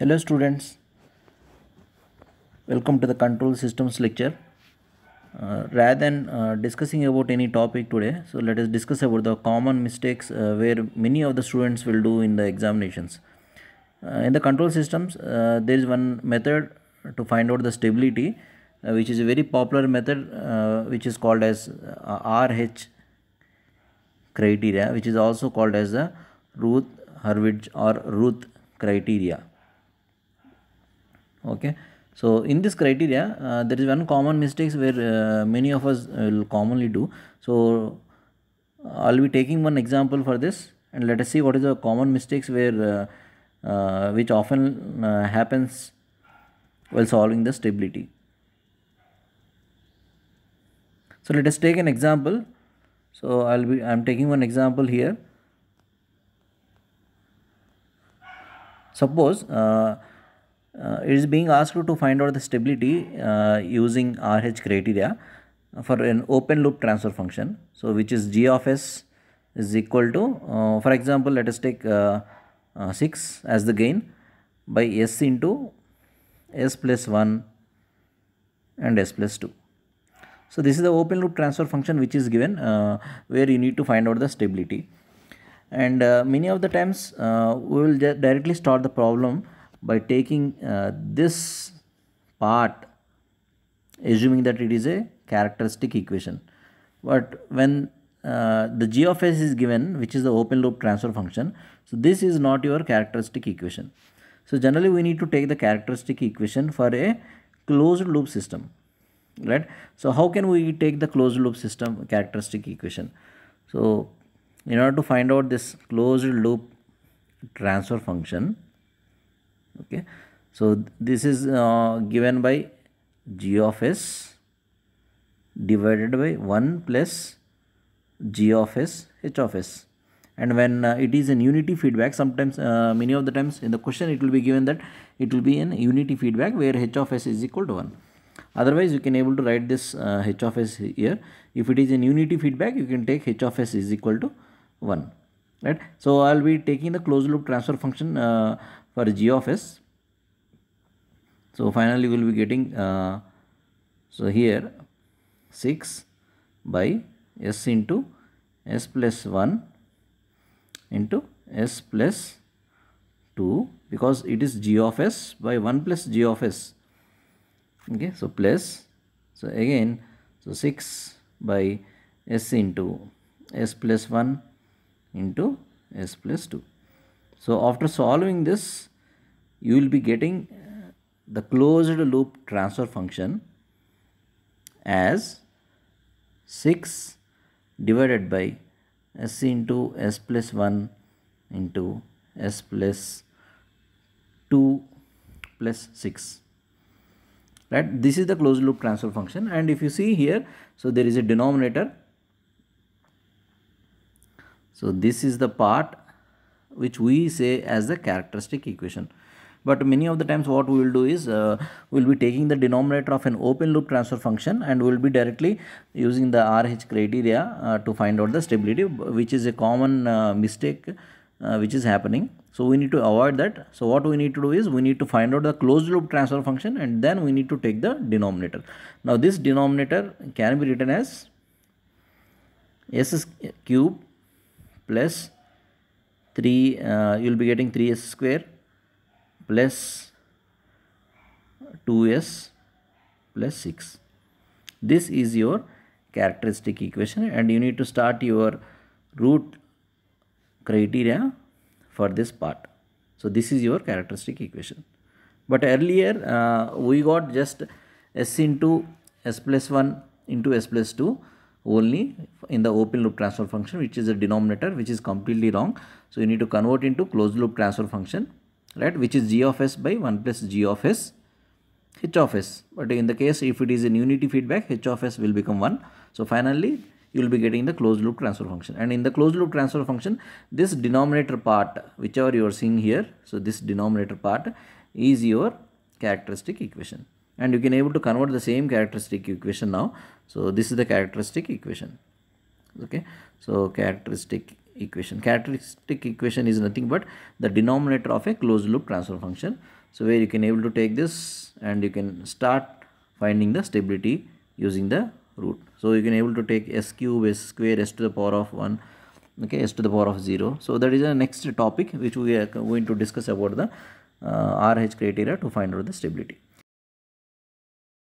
hello students welcome to the control systems lecture uh, rather than uh, discussing about any topic today so let us discuss about the common mistakes uh, where many of the students will do in the examinations uh, in the control systems uh, there is one method to find out the stability uh, which is a very popular method which is called as RH criteria which is also called as the Ruth Hurwitz or Ruth criteria okay so in this criteria uh, there is one common mistakes where uh, many of us uh, will commonly do so i'll be taking one example for this and let us see what is the common mistakes where uh, uh which often uh, happens while solving the stability so let us take an example so i'll be i'm taking one example here suppose uh, uh, it is being asked to find out the stability uh, using RH criteria for an open loop transfer function. So which is g of s is equal to, uh, for example, let us take uh, uh, 6 as the gain by s into s plus 1 and s plus 2. So this is the open loop transfer function which is given uh, where you need to find out the stability. And many of the times we will directly start the problem by taking uh, this part assuming that it is a characteristic equation but when uh, the g of s is given which is the open loop transfer function so this is not your characteristic equation so generally we need to take the characteristic equation for a closed loop system right so how can we take the closed loop system characteristic equation so in order to find out this closed loop transfer function okay so this is uh, given by g of s divided by 1 plus g of s h of s and when uh, it is in unity feedback sometimes uh, many of the times in the question it will be given that it will be in unity feedback where h of s is equal to 1 otherwise you can able to write this uh, h of s here if it is in unity feedback you can take h of s is equal to 1 right so i'll be taking the closed loop transfer function uh, for g of s so finally we'll be getting uh, so here 6 by s into s plus 1 into s plus 2 because it is g of s by 1 plus g of s okay so plus so again so 6 by s into s plus 1 into s plus 2. So after solving this you will be getting uh, the closed loop transfer function as 6 divided by s into s plus 1 into s plus 2 plus 6 right this is the closed loop transfer function and if you see here so there is a denominator so this is the part which we say as the characteristic equation. But many of the times what we will do is uh, we will be taking the denominator of an open loop transfer function and we will be directly using the RH criteria uh, to find out the stability which is a common uh, mistake uh, which is happening. So we need to avoid that. So what we need to do is we need to find out the closed loop transfer function and then we need to take the denominator. Now this denominator can be written as S cube plus 3 uh, you will be getting 3s square plus 2s plus 6 this is your characteristic equation and you need to start your root criteria for this part so this is your characteristic equation but earlier uh, we got just s into s plus 1 into s plus 2 only in the open loop transfer function which is a denominator which is completely wrong. So you need to convert into closed loop transfer function right which is g of s by 1 plus g of s h of s but in the case if it is in unity feedback h of s will become 1. So finally you will be getting the closed loop transfer function and in the closed loop transfer function this denominator part whichever you are seeing here so this denominator part is your characteristic equation and you can able to convert the same characteristic equation now so this is the characteristic equation okay so characteristic equation characteristic equation is nothing but the denominator of a closed loop transfer function so where you can able to take this and you can start finding the stability using the root so you can able to take s cube s square s to the power of 1 okay s to the power of 0 so that is the next topic which we are going to discuss about the uh, rh criteria to find out the stability